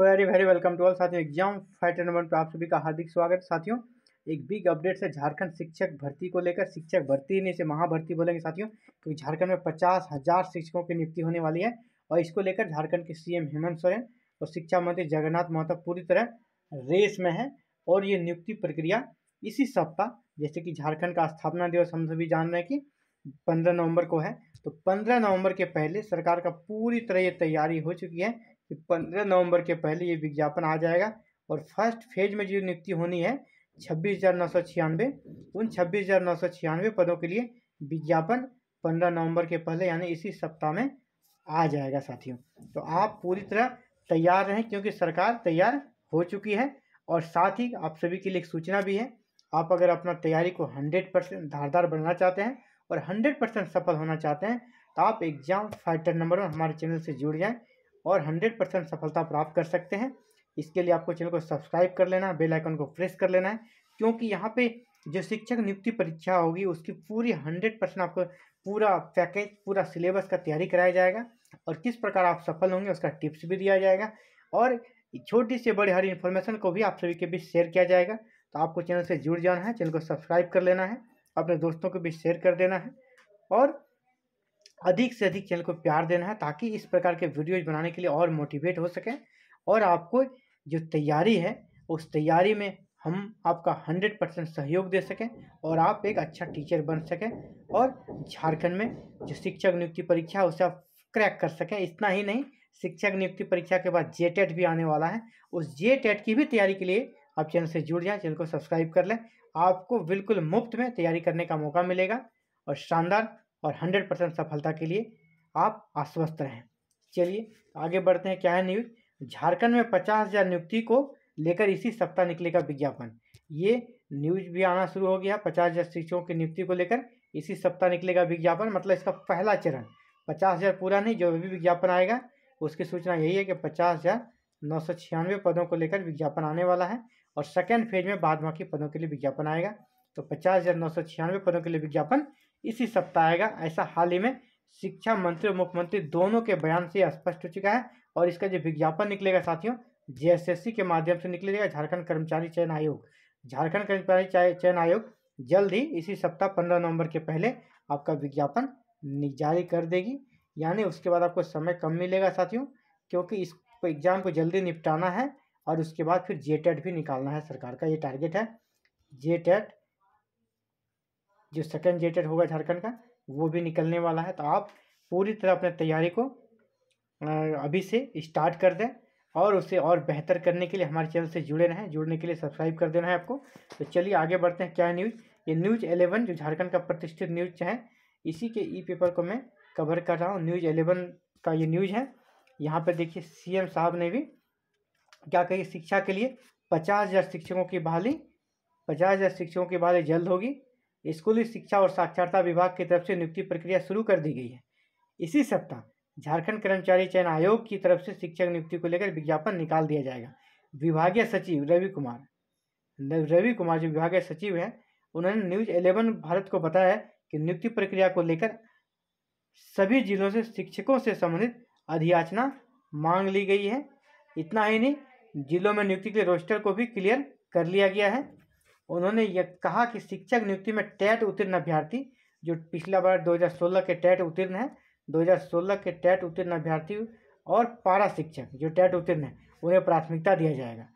very very welcome to all साथियों exam fighter number पर आप सभी का हार्दिक स्वागत साथियों एक बिग अपडेट से झारखंड शिक्षक भर्ती को लेकर शिक्षक भर्ती नहीं से महाभर्ती बोलेंगे साथियों क्योंकि तो झारखंड में पचास हज़ार शिक्षकों की नियुक्ति होने वाली है और इसको लेकर झारखंड के सीएम हेमंत सोरेन और शिक्षा मंत्री जगन्नाथ महतो पूरी तरह रेस में है और ये नियुक्ति प्रक्रिया इसी सप्ताह जैसे कि झारखंड का स्थापना दिवस हम सभी जान रहे हैं कि पंद्रह नवंबर को है तो पंद्रह नवंबर के पहले सरकार का पूरी तरह ये तैयारी हो चुकी है पंद्रह नवंबर के पहले ये विज्ञापन आ जाएगा और फर्स्ट फेज में जो नियुक्ति होनी है छब्बीस हज़ार नौ सौ छियानवे उन छब्बीस हज़ार नौ सौ छियानवे पदों के लिए विज्ञापन पंद्रह नवंबर के पहले यानी इसी सप्ताह में आ जाएगा साथियों तो आप पूरी तरह तैयार रहें क्योंकि सरकार तैयार हो चुकी है और साथ ही आप सभी के लिए एक सूचना भी है आप अगर अपना तैयारी को हंड्रेड परसेंट धारदार बनाना चाहते हैं और हंड्रेड परसेंट सफल होना चाहते हैं तो आप एग्जाम फाइटर नंबर वन हमारे चैनल से जुड़ जाएं और हंड्रेड परसेंट सफलता प्राप्त कर सकते हैं इसके लिए आपको चैनल को सब्सक्राइब कर लेना है बेल आइकन को प्रेस कर लेना है क्योंकि यहाँ पे जो शिक्षक नियुक्ति परीक्षा होगी उसकी पूरी हंड्रेड परसेंट आपको पूरा पैकेज पूरा सिलेबस का तैयारी कराया जाएगा और किस प्रकार आप सफल होंगे उसका टिप्स भी दिया जाएगा और छोटी से बड़ी हर इन्फॉर्मेशन को भी आप सभी के बीच शेयर किया जाएगा तो आपको चैनल से जुड़ जाना है चैनल को सब्सक्राइब कर लेना है अपने दोस्तों को भी शेयर कर देना है और अधिक से अधिक चैनल को प्यार देना है ताकि इस प्रकार के वीडियोज बनाने के लिए और मोटिवेट हो सकें और आपको जो तैयारी है उस तैयारी में हम आपका 100 परसेंट सहयोग दे सकें और आप एक अच्छा टीचर बन सकें और झारखंड में जो शिक्षक नियुक्ति परीक्षा है उसे आप क्रैक कर सकें इतना ही नहीं शिक्षक नियुक्ति परीक्षा के बाद जे टेट भी आने वाला है उस जे टेट की भी तैयारी के लिए आप चैनल से जुड़ जाएँ चैनल को सब्सक्राइब कर लें आपको बिल्कुल मुफ्त में तैयारी करने का मौका मिलेगा और शानदार और हंड्रेड परसेंट सफलता के लिए आप आश्वस्त रहें चलिए आगे बढ़ते हैं क्या है न्यूज झारखंड में पचास हज़ार नियुक्ति को लेकर इसी सप्ताह निकलेगा विज्ञापन ये न्यूज भी आना शुरू हो गया पचास हज़ार शिक्षकों की नियुक्ति को लेकर इसी सप्ताह निकलेगा विज्ञापन मतलब इसका पहला चरण पचास हज़ार पूरा नहीं जो भी विज्ञापन आएगा उसकी सूचना यही है कि पचास हज़ार नौ सौ छियानवे पदों को लेकर विज्ञापन आने वाला है और सेकेंड फेज में बाद बाकी पदों के लिए विज्ञापन आएगा तो पचास हज़ार नौ सौ छियानवे पदों के लिए विज्ञापन इसी सप्ताह आएगा ऐसा हाल ही में शिक्षा मंत्री और मुख्यमंत्री दोनों के बयान से स्पष्ट हो चुका है और इसका जो विज्ञापन निकलेगा साथियों जीएसएससी के माध्यम से निकलेगा झारखंड कर्मचारी चयन आयोग झारखंड कर्मचारी चयन आयोग जल्द ही इसी सप्ताह पंद्रह नवंबर के पहले आपका विज्ञापन जारी कर देगी यानी उसके बाद आपको समय कम मिलेगा साथियों क्योंकि इस एग्ज़ाम को जल्दी निपटाना है और उसके बाद फिर जे e भी निकालना है सरकार का ये टारगेट है जे जो सेकेंड जेटेड होगा झारखंड का वो भी निकलने वाला है तो आप पूरी तरह अपने तैयारी को अभी से स्टार्ट कर दें और उसे और बेहतर करने के लिए हमारे चैनल से जुड़े रहें जुड़ने के लिए सब्सक्राइब कर देना है आपको तो चलिए आगे बढ़ते हैं क्या न्यूज़ ये न्यूज़ एलेवन जो झारखंड का प्रतिष्ठित न्यूज़ है इसी के ई पेपर को मैं कवर कर रहा हूँ न्यूज़ एलेवन का ये न्यूज़ है यहाँ पर देखिए सी साहब ने भी क्या कही शिक्षा के लिए पचास हज़ार शिक्षकों की बहाली पचास हज़ार शिक्षकों की बहाली जल्द होगी स्कूली शिक्षा और साक्षरता विभाग की तरफ से नियुक्ति प्रक्रिया शुरू कर दी गई है इसी सप्ताह झारखंड कर्मचारी चयन आयोग की तरफ से शिक्षक नियुक्ति को लेकर विज्ञापन निकाल दिया जाएगा विभागीय सचिव रवि कुमार रवि कुमार जो विभागीय सचिव हैं उन्होंने न्यूज एलेवन भारत को बताया कि नियुक्ति प्रक्रिया को लेकर सभी जिलों से शिक्षकों से संबंधित अधियाचना मांग ली गई है इतना ही नहीं जिलों में नियुक्ति के रोस्टर को भी क्लियर कर लिया गया है उन्होंने यह कहा कि शिक्षक नियुक्ति में टैट उत्तीर्ण अभ्यर्थी जो पिछला बार 2016 के टैट उत्तीर्ण है 2016 के टैट उत्तीर्ण अभ्यर्थी और पारा शिक्षक जो टैट उत्तीर्ण है उन्हें प्राथमिकता दिया जाएगा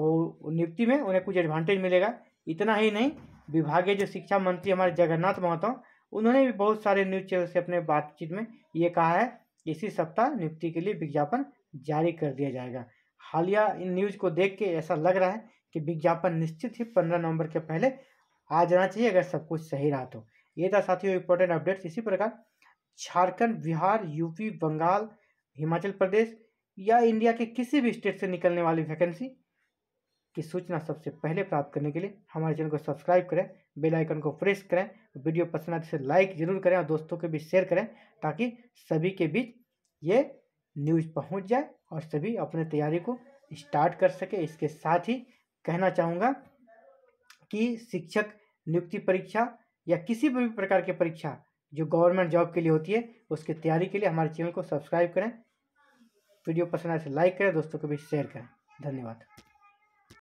और नियुक्ति में उन्हें कुछ एडवांटेज मिलेगा इतना ही नहीं विभागीय जो शिक्षा मंत्री हमारे जगन्नाथ महतो उन्होंने भी बहुत सारे न्यूज चैनल से अपने बातचीत में ये कहा है इसी सप्ताह नियुक्ति के लिए विज्ञापन जारी कर दिया जाएगा हालिया इन न्यूज को देख के ऐसा लग रहा है कि विज्ञापन निश्चित ही पंद्रह नवंबर के पहले आ जाना चाहिए अगर सब कुछ सही रहा तो ये था साथियों इम्पोर्टेंट अपडेट्स इसी प्रकार झारखंड बिहार यूपी बंगाल हिमाचल प्रदेश या इंडिया के किसी भी स्टेट से निकलने वाली वैकेंसी की सूचना सबसे पहले प्राप्त करने के लिए हमारे चैनल को सब्सक्राइब करें बेल आइकन को प्रेस करें वीडियो पसंद आए तो लाइक जरूर करें और दोस्तों के बीच शेयर करें ताकि सभी के बीच ये न्यूज़ पहुंच जाए और सभी अपने तैयारी को स्टार्ट कर सके इसके साथ ही कहना चाहूँगा कि शिक्षक नियुक्ति परीक्षा या किसी भी प्रकार की परीक्षा जो गवर्नमेंट जॉब के लिए होती है उसकी तैयारी के लिए हमारे चैनल को सब्सक्राइब करें वीडियो पसंद आए तो लाइक करें दोस्तों के बीच शेयर करें धन्यवाद